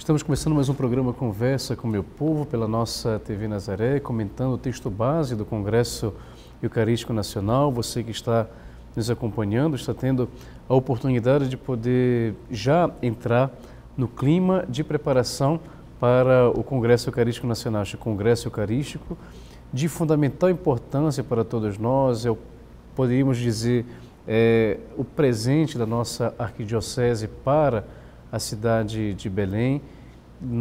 Estamos começando mais um programa Conversa com o Meu Povo pela nossa TV Nazaré, comentando o texto base do Congresso Eucarístico Nacional. Você que está nos acompanhando está tendo a oportunidade de poder já entrar no clima de preparação para o Congresso Eucarístico Nacional. Este Congresso Eucarístico de fundamental importância para todos nós, eu é poderíamos dizer é, o presente da nossa arquidiocese para a cidade de Belém,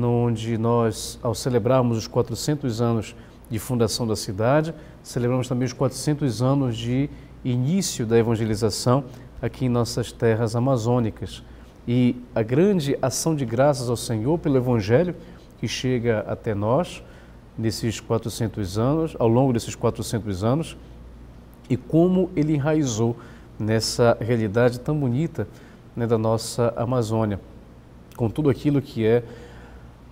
onde nós, ao celebrarmos os 400 anos de fundação da cidade, celebramos também os 400 anos de início da evangelização aqui em nossas terras amazônicas. E a grande ação de graças ao Senhor pelo Evangelho que chega até nós nesses 400 anos, ao longo desses 400 anos, e como ele enraizou nessa realidade tão bonita né, da nossa Amazônia com tudo aquilo que é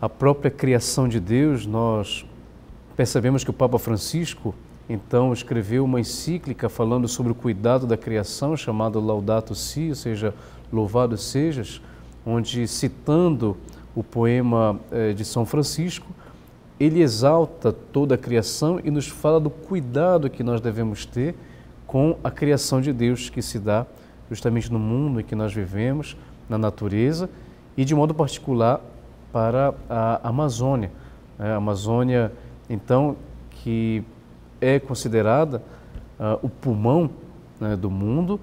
a própria criação de Deus, nós percebemos que o Papa Francisco então escreveu uma encíclica falando sobre o cuidado da criação, chamado Laudato Si, ou seja, Louvado Sejas, onde citando o poema eh, de São Francisco, ele exalta toda a criação e nos fala do cuidado que nós devemos ter com a criação de Deus que se dá justamente no mundo em que nós vivemos, na natureza e de modo particular para a Amazônia. É, a Amazônia, então, que é considerada uh, o pulmão né, do mundo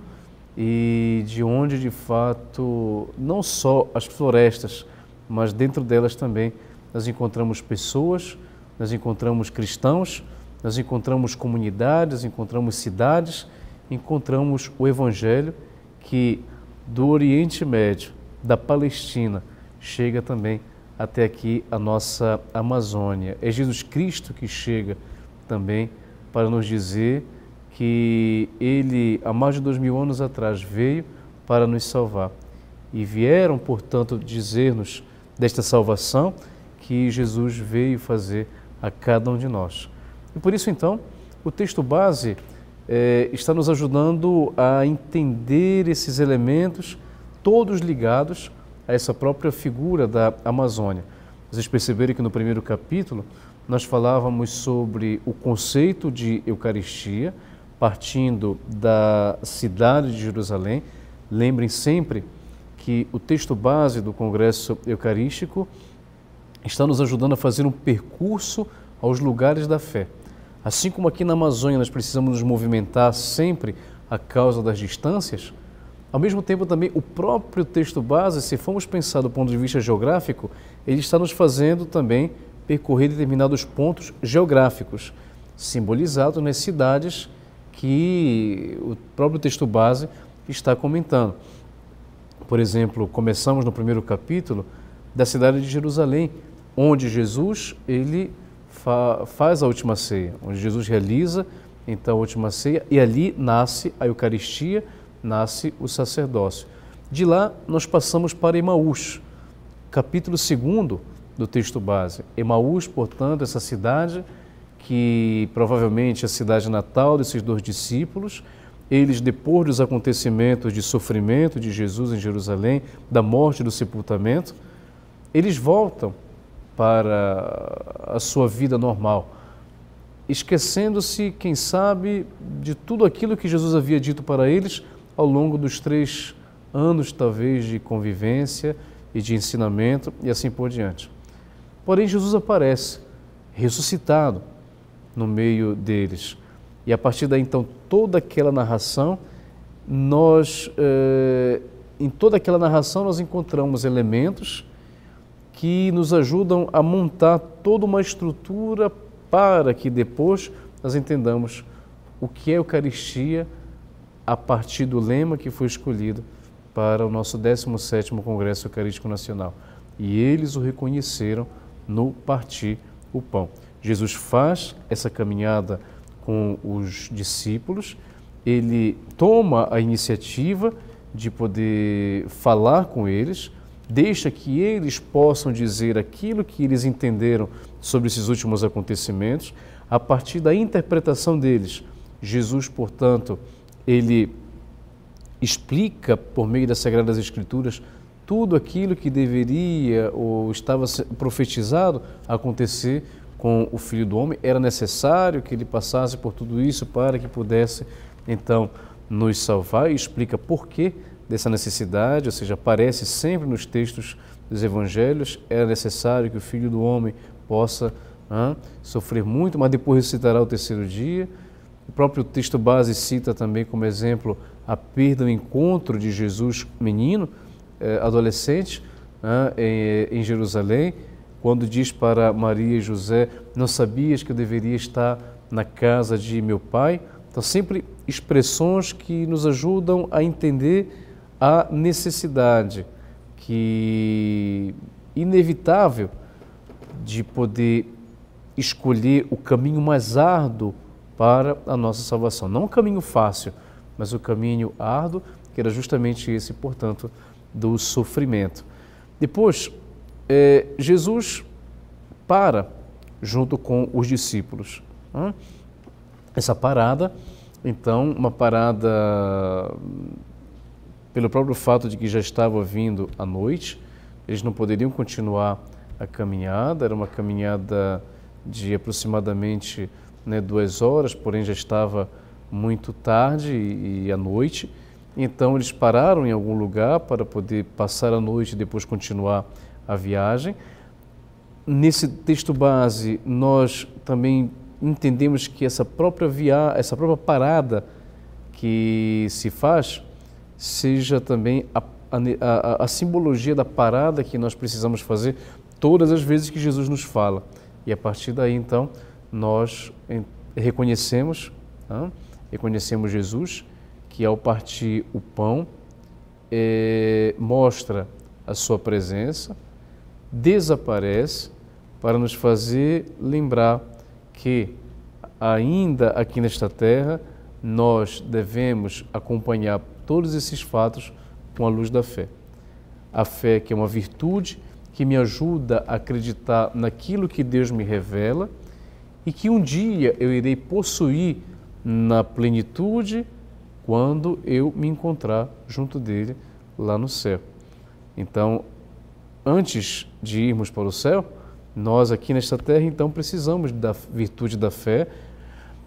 e de onde, de fato, não só as florestas, mas dentro delas também nós encontramos pessoas, nós encontramos cristãos, nós encontramos comunidades, encontramos cidades, encontramos o Evangelho que do Oriente Médio da Palestina chega também até aqui a nossa Amazônia. É Jesus Cristo que chega também para nos dizer que ele, há mais de dois mil anos atrás, veio para nos salvar. E vieram, portanto, dizer-nos desta salvação que Jesus veio fazer a cada um de nós. E por isso, então, o texto base é, está nos ajudando a entender esses elementos todos ligados a essa própria figura da Amazônia. Vocês perceberam que no primeiro capítulo nós falávamos sobre o conceito de Eucaristia, partindo da cidade de Jerusalém. Lembrem sempre que o texto base do Congresso Eucarístico está nos ajudando a fazer um percurso aos lugares da fé. Assim como aqui na Amazônia nós precisamos nos movimentar sempre a causa das distâncias, ao mesmo tempo, também, o próprio texto base, se formos pensar do ponto de vista geográfico, ele está nos fazendo também percorrer determinados pontos geográficos, simbolizados nas cidades que o próprio texto base está comentando. Por exemplo, começamos no primeiro capítulo da cidade de Jerusalém, onde Jesus ele fa faz a última ceia, onde Jesus realiza então a última ceia e ali nasce a Eucaristia, nasce o sacerdócio. De lá, nós passamos para Emaús, capítulo 2 do texto base. Emaús, portanto, essa cidade que provavelmente é a cidade natal desses dois discípulos, eles, depois dos acontecimentos de sofrimento de Jesus em Jerusalém, da morte e do sepultamento, eles voltam para a sua vida normal, esquecendo-se, quem sabe, de tudo aquilo que Jesus havia dito para eles ao longo dos três anos, talvez, de convivência e de ensinamento e assim por diante. Porém, Jesus aparece ressuscitado no meio deles. E a partir daí, então, toda aquela narração, nós, eh, em toda aquela narração, nós encontramos elementos que nos ajudam a montar toda uma estrutura para que depois nós entendamos o que é Eucaristia a partir do lema que foi escolhido para o nosso 17º Congresso Eucarístico Nacional. E eles o reconheceram no partir o pão. Jesus faz essa caminhada com os discípulos, ele toma a iniciativa de poder falar com eles, deixa que eles possam dizer aquilo que eles entenderam sobre esses últimos acontecimentos, a partir da interpretação deles. Jesus, portanto, ele explica, por meio das Sagradas Escrituras, tudo aquilo que deveria ou estava profetizado acontecer com o Filho do Homem. Era necessário que ele passasse por tudo isso para que pudesse, então, nos salvar e explica por que dessa necessidade, ou seja, aparece sempre nos textos dos evangelhos, era necessário que o Filho do Homem possa ah, sofrer muito, mas depois ressuscitará ao terceiro dia o próprio texto base cita também como exemplo a perda, o encontro de Jesus menino, eh, adolescente, né, eh, em Jerusalém, quando diz para Maria e José: Não sabias que eu deveria estar na casa de meu pai? Então, sempre expressões que nos ajudam a entender a necessidade que inevitável de poder escolher o caminho mais árduo para a nossa salvação. Não o caminho fácil, mas o caminho árduo, que era justamente esse, portanto, do sofrimento. Depois, é, Jesus para junto com os discípulos. Essa parada, então, uma parada pelo próprio fato de que já estava vindo a noite, eles não poderiam continuar a caminhada, era uma caminhada de aproximadamente né, duas horas, porém já estava muito tarde e, e à noite. Então eles pararam em algum lugar para poder passar a noite e depois continuar a viagem. Nesse texto base, nós também entendemos que essa própria via, essa própria parada que se faz seja também a, a, a simbologia da parada que nós precisamos fazer todas as vezes que Jesus nos fala. E a partir daí, então, nós reconhecemos, né? reconhecemos Jesus, que ao partir o pão, é, mostra a sua presença, desaparece para nos fazer lembrar que ainda aqui nesta terra nós devemos acompanhar todos esses fatos com a luz da fé. A fé que é uma virtude que me ajuda a acreditar naquilo que Deus me revela e que um dia eu irei possuir na plenitude quando eu me encontrar junto dele lá no céu. Então, antes de irmos para o céu, nós aqui nesta terra então precisamos da virtude da fé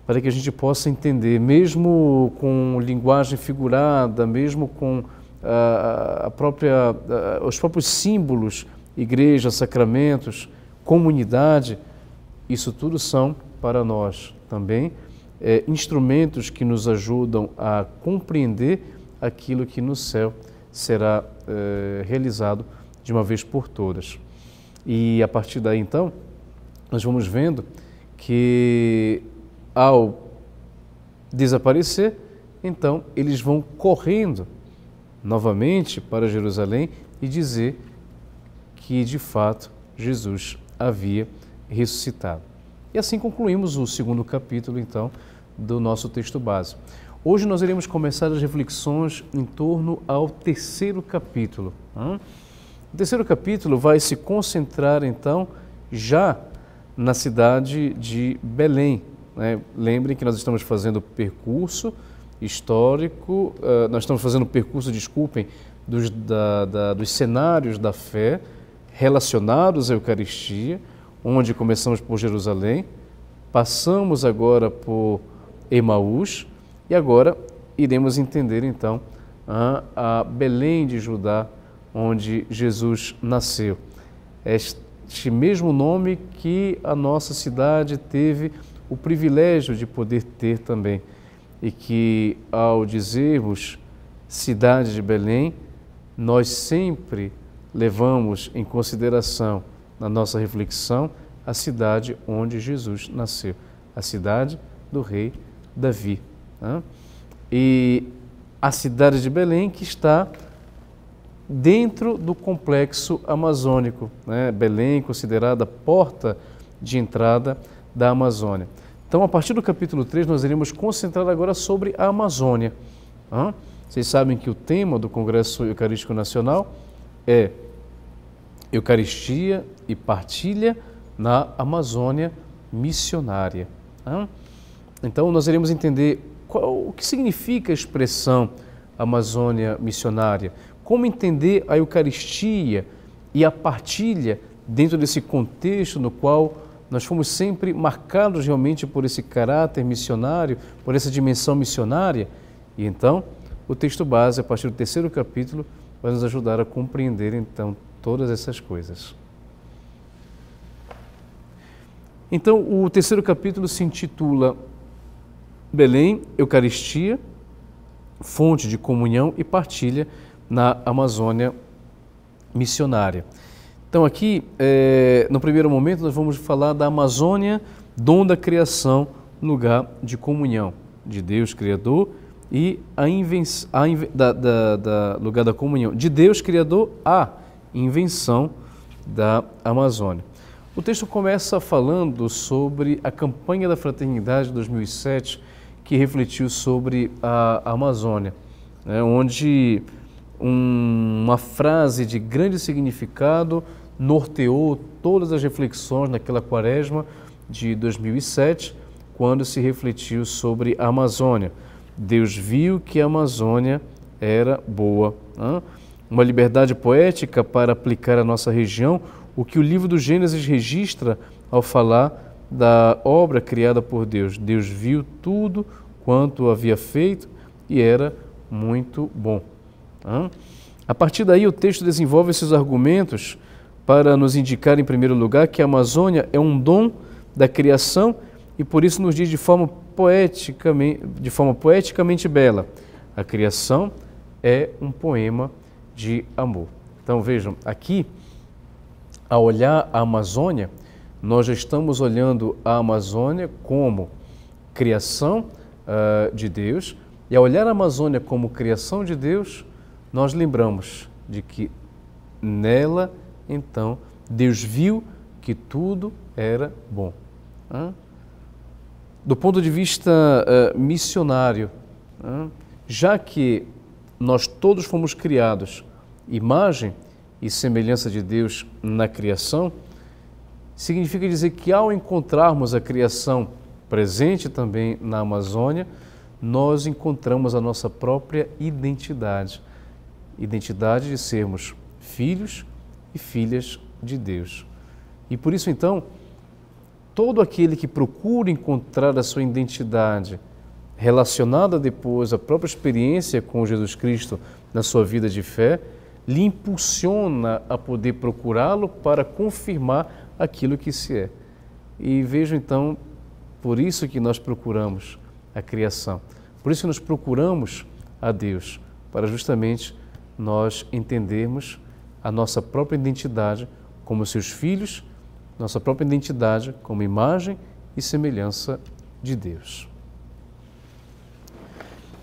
para que a gente possa entender, mesmo com linguagem figurada, mesmo com ah, ah, a própria, ah, os próprios símbolos, igreja, sacramentos, comunidade, isso tudo são, para nós também, é, instrumentos que nos ajudam a compreender aquilo que no céu será é, realizado de uma vez por todas. E a partir daí, então, nós vamos vendo que ao desaparecer, então eles vão correndo novamente para Jerusalém e dizer que de fato Jesus havia ressuscitado. E assim concluímos o segundo capítulo, então, do nosso texto básico. Hoje nós iremos começar as reflexões em torno ao terceiro capítulo. O terceiro capítulo vai se concentrar, então, já na cidade de Belém. Né? Lembrem que nós estamos fazendo percurso histórico, eh, nós estamos fazendo percurso, desculpem, dos, da, da, dos cenários da fé relacionados à Eucaristia onde começamos por Jerusalém, passamos agora por Emaús e agora iremos entender então a Belém de Judá, onde Jesus nasceu. Este mesmo nome que a nossa cidade teve o privilégio de poder ter também, e que ao dizermos cidade de Belém, nós sempre levamos em consideração na nossa reflexão a cidade onde Jesus nasceu, a cidade do rei Davi. Né? E a cidade de Belém que está dentro do complexo amazônico. Né? Belém considerada porta de entrada da Amazônia. Então, a partir do capítulo 3, nós iremos concentrar agora sobre a Amazônia. Né? Vocês sabem que o tema do Congresso Eucarístico Nacional é Eucaristia e partilha na Amazônia missionária. Tá? Então, nós iremos entender qual, o que significa a expressão Amazônia missionária, como entender a Eucaristia e a partilha dentro desse contexto no qual nós fomos sempre marcados realmente por esse caráter missionário, por essa dimensão missionária. E então, o texto base, a partir do terceiro capítulo, vai nos ajudar a compreender então todas essas coisas. Então, o terceiro capítulo se intitula Belém, Eucaristia, fonte de comunhão e partilha na Amazônia missionária. Então, aqui, é, no primeiro momento, nós vamos falar da Amazônia, dom da criação, lugar de comunhão de Deus Criador e a, invenção, a inven, da, da, da, lugar da comunhão de Deus Criador a invenção da Amazônia. O texto começa falando sobre a campanha da Fraternidade 2007, que refletiu sobre a Amazônia, né, onde um, uma frase de grande significado norteou todas as reflexões naquela quaresma de 2007, quando se refletiu sobre a Amazônia. Deus viu que a Amazônia era boa. Né? Uma liberdade poética para aplicar a nossa região o que o livro do Gênesis registra ao falar da obra criada por Deus. Deus viu tudo quanto havia feito e era muito bom. A partir daí, o texto desenvolve esses argumentos para nos indicar, em primeiro lugar, que a Amazônia é um dom da criação e por isso nos diz de forma poeticamente, de forma poeticamente bela: a criação é um poema de amor. Então vejam, aqui a olhar a Amazônia, nós já estamos olhando a Amazônia como criação uh, de Deus, e ao olhar a Amazônia como criação de Deus, nós lembramos de que nela, então, Deus viu que tudo era bom. Do ponto de vista uh, missionário, já que nós todos fomos criados imagem e semelhança de Deus na criação, significa dizer que ao encontrarmos a criação presente também na Amazônia, nós encontramos a nossa própria identidade identidade de sermos filhos e filhas de Deus. E por isso, então, todo aquele que procura encontrar a sua identidade relacionada depois à própria experiência com Jesus Cristo na sua vida de fé, lhe impulsiona a poder procurá-lo para confirmar aquilo que se é. E vejo então, por isso que nós procuramos a criação, por isso que nós procuramos a Deus, para justamente nós entendermos a nossa própria identidade como seus filhos, nossa própria identidade como imagem e semelhança de Deus.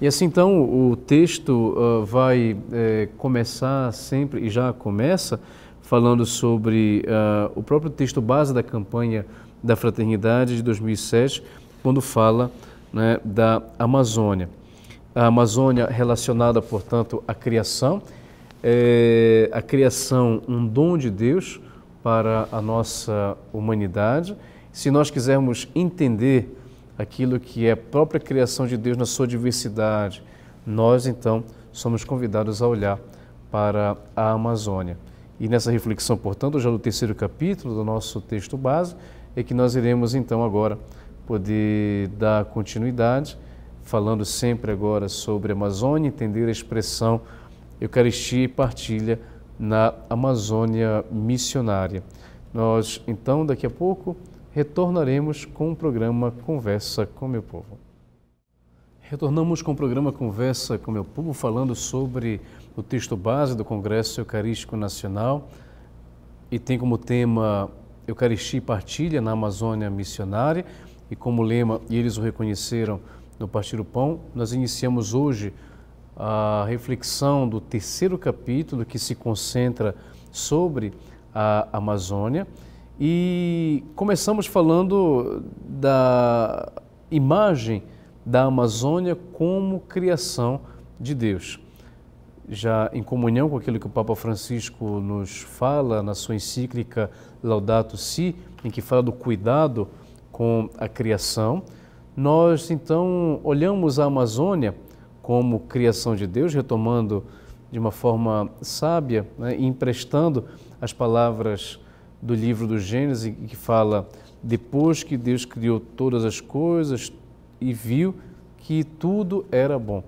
E assim então o texto uh, vai eh, começar sempre, e já começa, falando sobre uh, o próprio texto base da campanha da Fraternidade de 2007, quando fala né, da Amazônia. A Amazônia relacionada, portanto, à criação, é, a criação um dom de Deus para a nossa humanidade. Se nós quisermos entender aquilo que é a própria criação de Deus na sua diversidade, nós então somos convidados a olhar para a Amazônia. E nessa reflexão, portanto, já do terceiro capítulo do nosso texto base, é que nós iremos então agora poder dar continuidade, falando sempre agora sobre a Amazônia, entender a expressão Eucaristia e partilha na Amazônia missionária. Nós então daqui a pouco retornaremos com o programa Conversa com Meu Povo. Retornamos com o programa Conversa com Meu Povo, falando sobre o texto base do Congresso Eucarístico Nacional e tem como tema Eucaristia e Partilha na Amazônia Missionária e como lema, e eles o reconheceram no Partir o Pão, nós iniciamos hoje a reflexão do terceiro capítulo que se concentra sobre a Amazônia e começamos falando da imagem da Amazônia como criação de Deus. Já em comunhão com aquilo que o Papa Francisco nos fala na sua encíclica Laudato Si, em que fala do cuidado com a criação, nós então olhamos a Amazônia como criação de Deus, retomando de uma forma sábia, né, emprestando as palavras do livro do Gênesis, que fala: depois que Deus criou todas as coisas e viu que tudo era bom.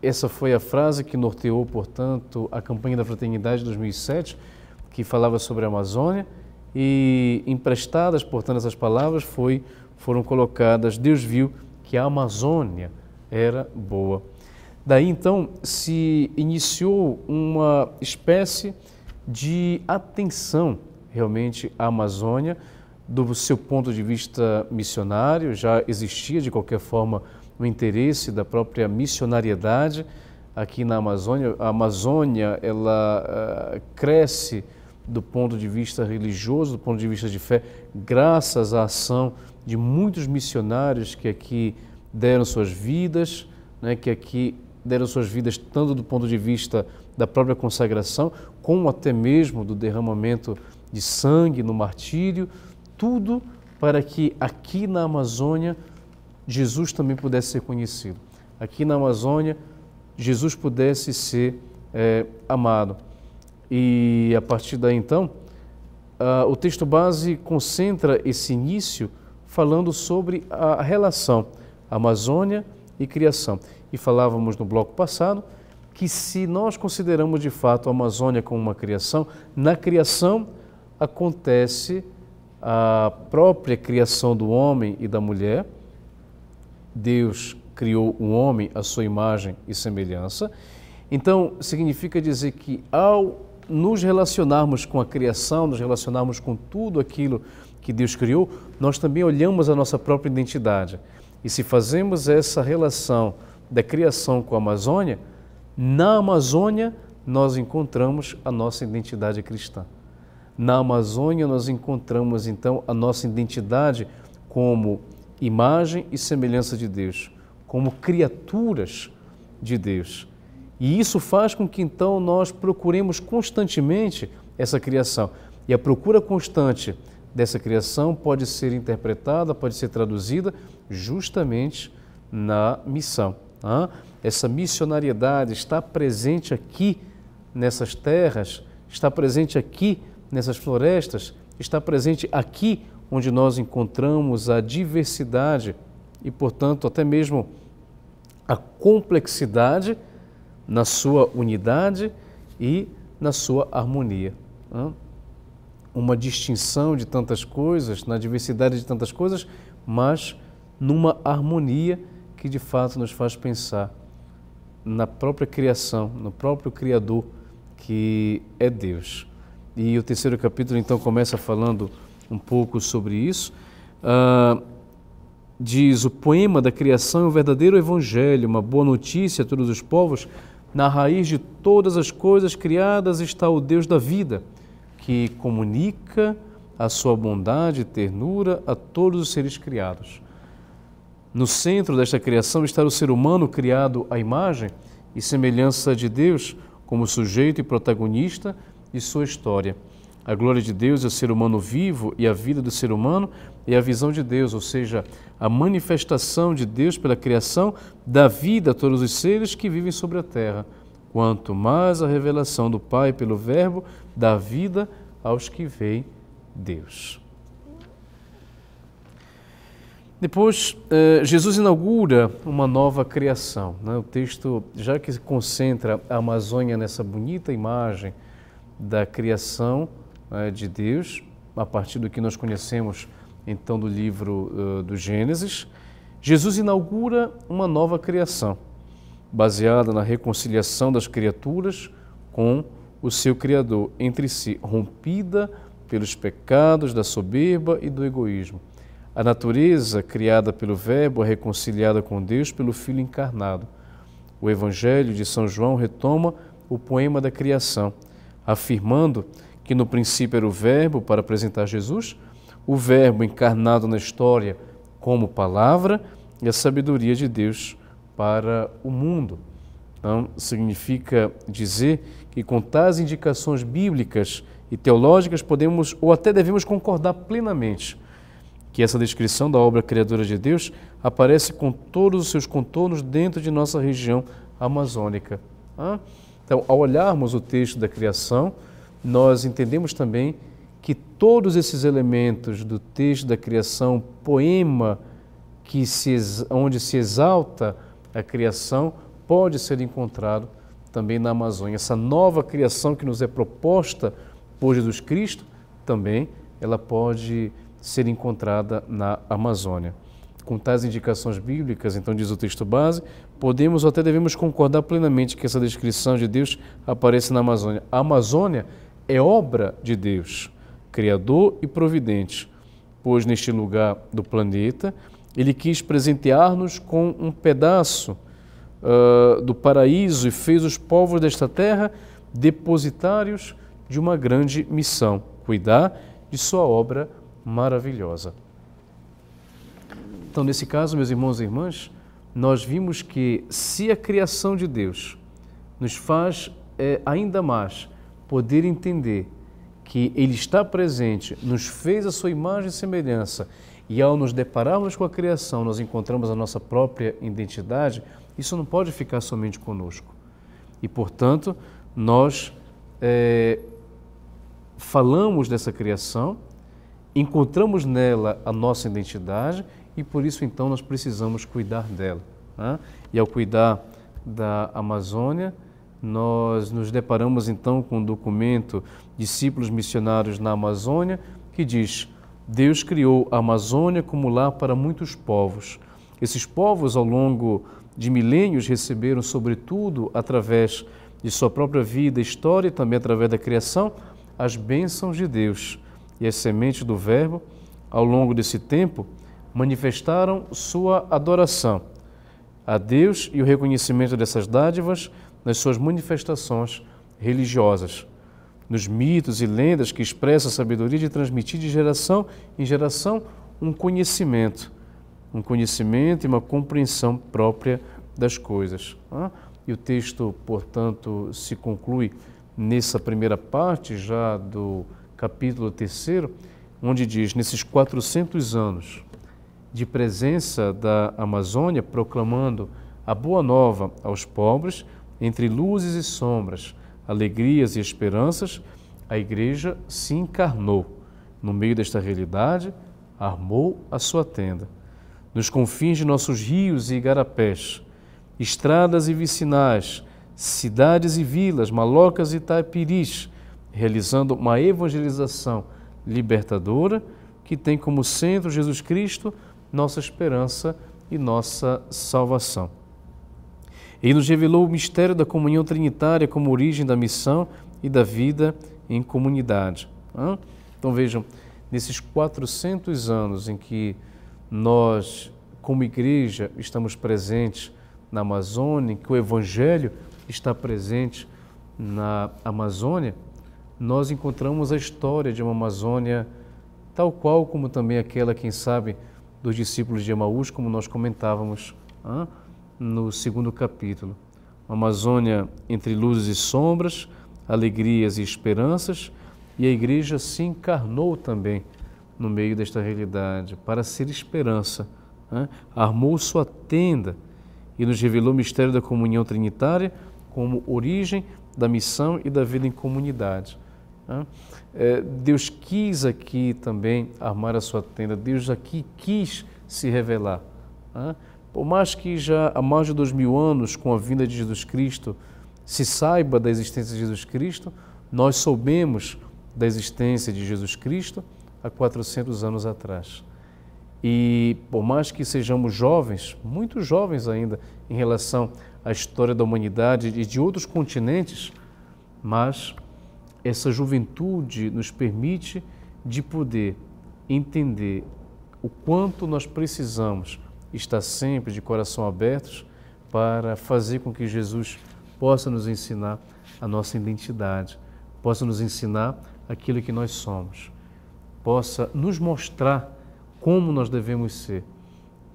Essa foi a frase que norteou, portanto, a campanha da Fraternidade 2007, que falava sobre a Amazônia, e emprestadas, portanto, essas palavras foi, foram colocadas. Deus viu que a Amazônia era boa. Daí então se iniciou uma espécie de atenção realmente a Amazônia, do seu ponto de vista missionário, já existia de qualquer forma o interesse da própria missionariedade aqui na Amazônia. A Amazônia ela uh, cresce do ponto de vista religioso, do ponto de vista de fé, graças à ação de muitos missionários que aqui deram suas vidas, né, que aqui deram suas vidas tanto do ponto de vista da própria consagração, como até mesmo do derramamento de sangue, no martírio, tudo para que aqui na Amazônia Jesus também pudesse ser conhecido. Aqui na Amazônia Jesus pudesse ser é, amado. E a partir daí então, uh, o texto base concentra esse início falando sobre a relação Amazônia e criação. E falávamos no bloco passado que se nós consideramos de fato a Amazônia como uma criação, na criação acontece a própria criação do homem e da mulher. Deus criou o homem à sua imagem e semelhança. Então, significa dizer que ao nos relacionarmos com a criação, nos relacionarmos com tudo aquilo que Deus criou, nós também olhamos a nossa própria identidade. E se fazemos essa relação da criação com a Amazônia, na Amazônia nós encontramos a nossa identidade cristã. Na Amazônia, nós encontramos então a nossa identidade como imagem e semelhança de Deus, como criaturas de Deus. E isso faz com que então nós procuremos constantemente essa criação. E a procura constante dessa criação pode ser interpretada, pode ser traduzida justamente na missão. Ah, Essa missionariedade está presente aqui nessas terras, está presente aqui nessas florestas, está presente aqui onde nós encontramos a diversidade e, portanto, até mesmo a complexidade na sua unidade e na sua harmonia. Uma distinção de tantas coisas, na diversidade de tantas coisas, mas numa harmonia que de fato nos faz pensar na própria criação, no próprio Criador, que é Deus. E o terceiro capítulo então começa falando um pouco sobre isso. Uh, diz: O poema da criação é um verdadeiro evangelho, uma boa notícia a todos os povos. Na raiz de todas as coisas criadas está o Deus da vida, que comunica a sua bondade e ternura a todos os seres criados. No centro desta criação está o ser humano criado à imagem e semelhança de Deus, como sujeito e protagonista e sua história. A glória de Deus é o ser humano vivo e a vida do ser humano é a visão de Deus, ou seja, a manifestação de Deus pela criação da vida a todos os seres que vivem sobre a terra. Quanto mais a revelação do Pai pelo Verbo dá vida aos que veem Deus. Depois, eh, Jesus inaugura uma nova criação. Né? O texto, já que concentra a Amazônia nessa bonita imagem, da criação né, de Deus, a partir do que nós conhecemos então do livro uh, do Gênesis, Jesus inaugura uma nova criação, baseada na reconciliação das criaturas com o seu Criador, entre si, rompida pelos pecados da soberba e do egoísmo. A natureza criada pelo Verbo é reconciliada com Deus pelo Filho encarnado. O Evangelho de São João retoma o poema da criação afirmando que no princípio era o Verbo para apresentar Jesus, o Verbo encarnado na história como palavra e a sabedoria de Deus para o mundo. Então, significa dizer que com tais indicações bíblicas e teológicas podemos ou até devemos concordar plenamente que essa descrição da obra criadora de Deus aparece com todos os seus contornos dentro de nossa região amazônica. Então, ao olharmos o texto da criação, nós entendemos também que todos esses elementos do texto da criação, poema que se, onde se exalta a criação, pode ser encontrado também na Amazônia. Essa nova criação que nos é proposta por Jesus Cristo, também ela pode ser encontrada na Amazônia com tais indicações bíblicas, então diz o texto base, podemos ou até devemos concordar plenamente que essa descrição de Deus aparece na Amazônia. A Amazônia é obra de Deus, Criador e Providente, pois neste lugar do planeta ele quis presentear-nos com um pedaço uh, do paraíso e fez os povos desta terra depositários de uma grande missão, cuidar de sua obra maravilhosa. Então, nesse caso, meus irmãos e irmãs, nós vimos que se a criação de Deus nos faz é, ainda mais poder entender que Ele está presente, nos fez a sua imagem e semelhança, e ao nos depararmos com a criação, nós encontramos a nossa própria identidade, isso não pode ficar somente conosco. E, portanto, nós é, falamos dessa criação, encontramos nela a nossa identidade e por isso então nós precisamos cuidar dela. Né? E ao cuidar da Amazônia, nós nos deparamos então com o um documento Discípulos Missionários na Amazônia, que diz: Deus criou a Amazônia como lar para muitos povos. Esses povos, ao longo de milênios, receberam, sobretudo através de sua própria vida, história e também através da criação, as bênçãos de Deus e as sementes do Verbo. Ao longo desse tempo, manifestaram sua adoração a Deus e o reconhecimento dessas dádivas nas suas manifestações religiosas, nos mitos e lendas que expressam a sabedoria de transmitir de geração em geração um conhecimento, um conhecimento e uma compreensão própria das coisas. E o texto, portanto, se conclui nessa primeira parte já do capítulo terceiro, onde diz: nesses 400 anos, de presença da Amazônia, proclamando a boa nova aos pobres, entre luzes e sombras, alegrias e esperanças, a igreja se encarnou. No meio desta realidade, armou a sua tenda. Nos confins de nossos rios e igarapés, estradas e vicinais, cidades e vilas, malocas e taipiris, realizando uma evangelização libertadora que tem como centro Jesus Cristo, nossa esperança e nossa salvação. Ele nos revelou o mistério da comunhão trinitária como origem da missão e da vida em comunidade. Então vejam, nesses 400 anos em que nós, como igreja, estamos presentes na Amazônia, em que o Evangelho está presente na Amazônia, nós encontramos a história de uma Amazônia tal qual como também aquela, quem sabe, dos discípulos de Emaús, como nós comentávamos ah, no segundo capítulo. Uma Amazônia entre luzes e sombras, alegrias e esperanças, e a igreja se encarnou também no meio desta realidade para ser esperança. armou sua tenda e nos revelou o mistério da comunhão trinitária como origem da missão e da vida em comunidade. É, Deus quis aqui também armar a sua tenda, Deus aqui quis se revelar. Né? Por mais que já há mais de dois mil anos, com a vinda de Jesus Cristo, se saiba da existência de Jesus Cristo, nós soubemos da existência de Jesus Cristo há 400 anos atrás. E por mais que sejamos jovens, muito jovens ainda, em relação à história da humanidade e de outros continentes, mas essa juventude nos permite de poder entender o quanto nós precisamos estar sempre de coração abertos para fazer com que Jesus possa nos ensinar a nossa identidade, possa nos ensinar aquilo que nós somos, possa nos mostrar como nós devemos ser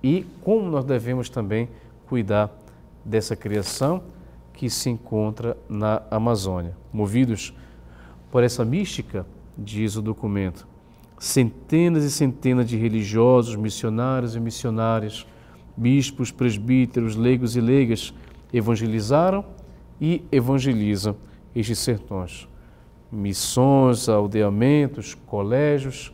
e como nós devemos também cuidar dessa criação que se encontra na Amazônia. Movidos por essa mística, diz o documento, centenas e centenas de religiosos, missionários e missionárias, bispos, presbíteros, leigos e leigas evangelizaram e evangelizam estes sertões. Missões, aldeamentos, colégios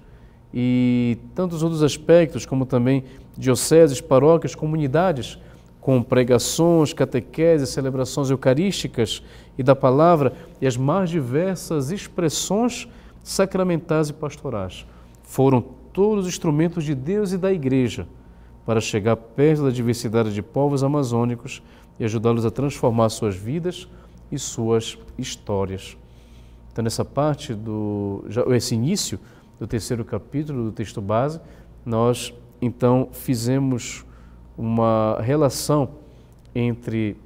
e tantos outros aspectos, como também dioceses, paróquias, comunidades com pregações, catequeses, celebrações eucarísticas e da palavra e as mais diversas expressões sacramentais e pastorais. Foram todos instrumentos de Deus e da Igreja para chegar perto da diversidade de povos amazônicos e ajudá-los a transformar suas vidas e suas histórias. Então, nessa parte do já, esse início do terceiro capítulo do texto base, nós então fizemos uma relação entre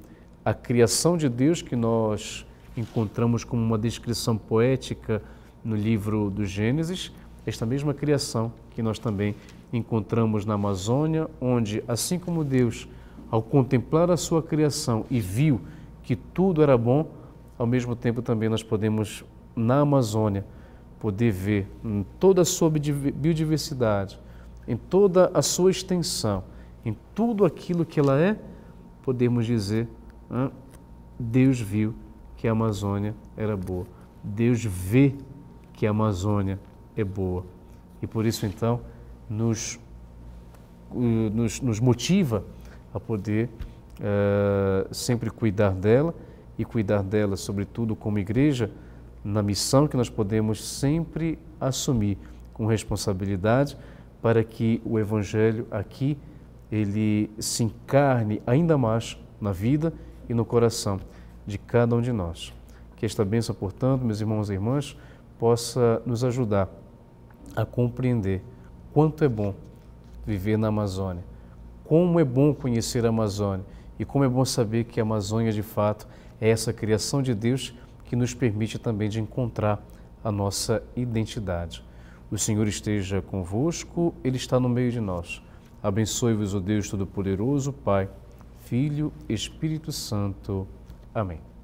a criação de Deus que nós encontramos como uma descrição poética no livro do Gênesis, esta mesma criação que nós também encontramos na Amazônia, onde, assim como Deus, ao contemplar a sua criação e viu que tudo era bom, ao mesmo tempo também nós podemos, na Amazônia, poder ver em toda a sua biodiversidade, em toda a sua extensão, em tudo aquilo que ela é, podemos dizer: ah, Deus viu que a Amazônia era boa. Deus vê que a Amazônia é boa. E por isso, então, nos, eh, nos, nos motiva a poder uh, sempre cuidar dela e cuidar dela, sobretudo como igreja, na missão que nós podemos sempre assumir com responsabilidade para que o Evangelho aqui ele se encarne ainda mais na vida e no coração de cada um de nós. Que esta bênção, portanto, meus irmãos e irmãs, possa nos ajudar a compreender quanto é bom viver na Amazônia, como é bom conhecer a Amazônia e como é bom saber que a Amazônia, de fato, é essa criação de Deus que nos permite também de encontrar a nossa identidade. O Senhor esteja convosco, Ele está no meio de nós Abençoe-vos o Deus Todo-Poderoso, Pai, Filho, Espírito Santo. Amém.